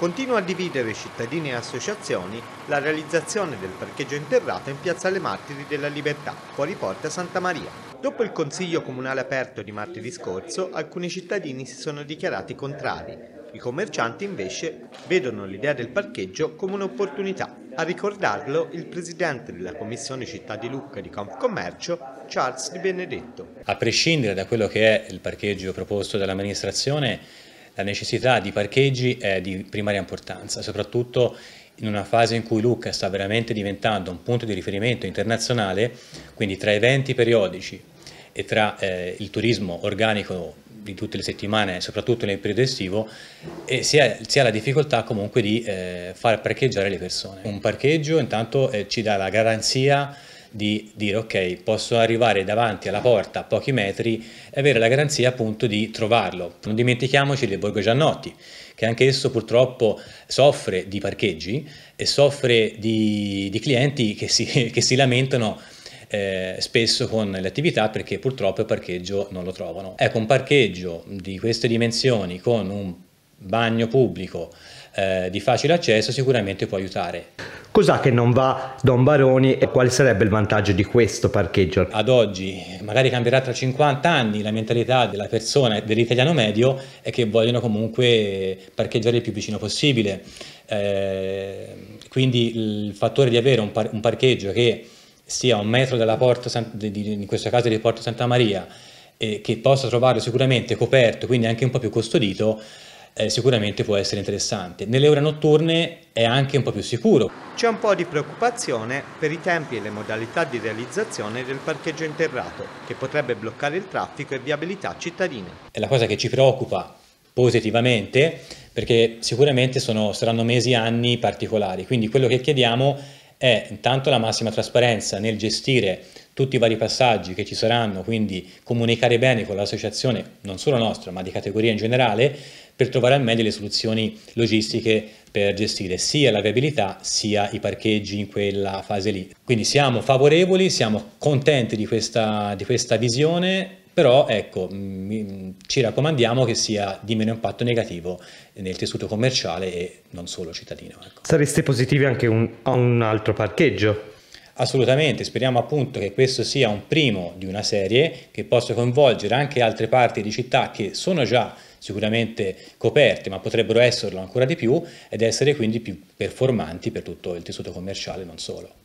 continua a dividere cittadini e associazioni la realizzazione del parcheggio interrato in Piazza Le Martiri della Libertà, fuori porta Santa Maria. Dopo il Consiglio Comunale aperto di martedì scorso, alcuni cittadini si sono dichiarati contrari. I commercianti invece vedono l'idea del parcheggio come un'opportunità. A ricordarlo il presidente della Commissione Città di Lucca di Confcommercio, Charles Di Benedetto. A prescindere da quello che è il parcheggio proposto dall'amministrazione, la necessità di parcheggi è di primaria importanza, soprattutto in una fase in cui Lucca sta veramente diventando un punto di riferimento internazionale, quindi tra eventi periodici e tra eh, il turismo organico di tutte le settimane, soprattutto nel periodo estivo, e si, ha, la difficoltà comunque di eh, far parcheggiare le persone. Un parcheggio intanto eh, ci dà la garanzia di dire ok posso arrivare davanti alla porta a pochi metri e avere la garanzia appunto di trovarlo. Non dimentichiamoci del Borgo Giannotti che anche esso purtroppo soffre di parcheggi e soffre di, di clienti che si, che si lamentano eh, spesso con le attività perché purtroppo il parcheggio non lo trovano. Ecco, un parcheggio di queste dimensioni con un bagno pubblico eh, di facile accesso sicuramente può aiutare. Cos'ha che non va Don Baroni e quale sarebbe il vantaggio di questo parcheggio? Ad oggi, magari cambierà tra 50 anni, la mentalità della persona, dell'italiano medio, è che vogliono comunque parcheggiare il più vicino possibile. Eh, quindi il fattore di avere un, par- un parcheggio che sia un metro dalla porta, in questo caso di Porto Santa Maria, e che possa trovarlo sicuramente coperto, quindi anche un po' più custodito, eh, sicuramente può essere interessante. Nelle ore notturne è anche un po' più sicuro. C'è un po' di preoccupazione per i tempi e le modalità di realizzazione del parcheggio interrato, che potrebbe bloccare il traffico e viabilità cittadine. È la cosa che ci preoccupa positivamente, perché sicuramente sono, saranno mesi e anni particolari, quindi quello che chiediamo è è intanto la massima trasparenza nel gestire tutti i vari passaggi che ci saranno, quindi comunicare bene con l'associazione, non solo nostra, ma di categoria in generale, per trovare al meglio le soluzioni logistiche per gestire sia la viabilità sia i parcheggi in quella fase lì. Quindi siamo favorevoli, siamo contenti di questa, di questa visione, però ecco, mh, mm, mm, ci raccomandiamo che sia di meno impatto negativo nel tessuto commerciale e non solo cittadino. Ecco. Sareste positivi anche un, a un altro parcheggio? Assolutamente, speriamo appunto che questo sia un primo di una serie che possa coinvolgere anche altre parti di città che sono già sicuramente coperte, ma potrebbero esserlo ancora di più ed essere quindi più performanti per tutto il tessuto commerciale, non solo.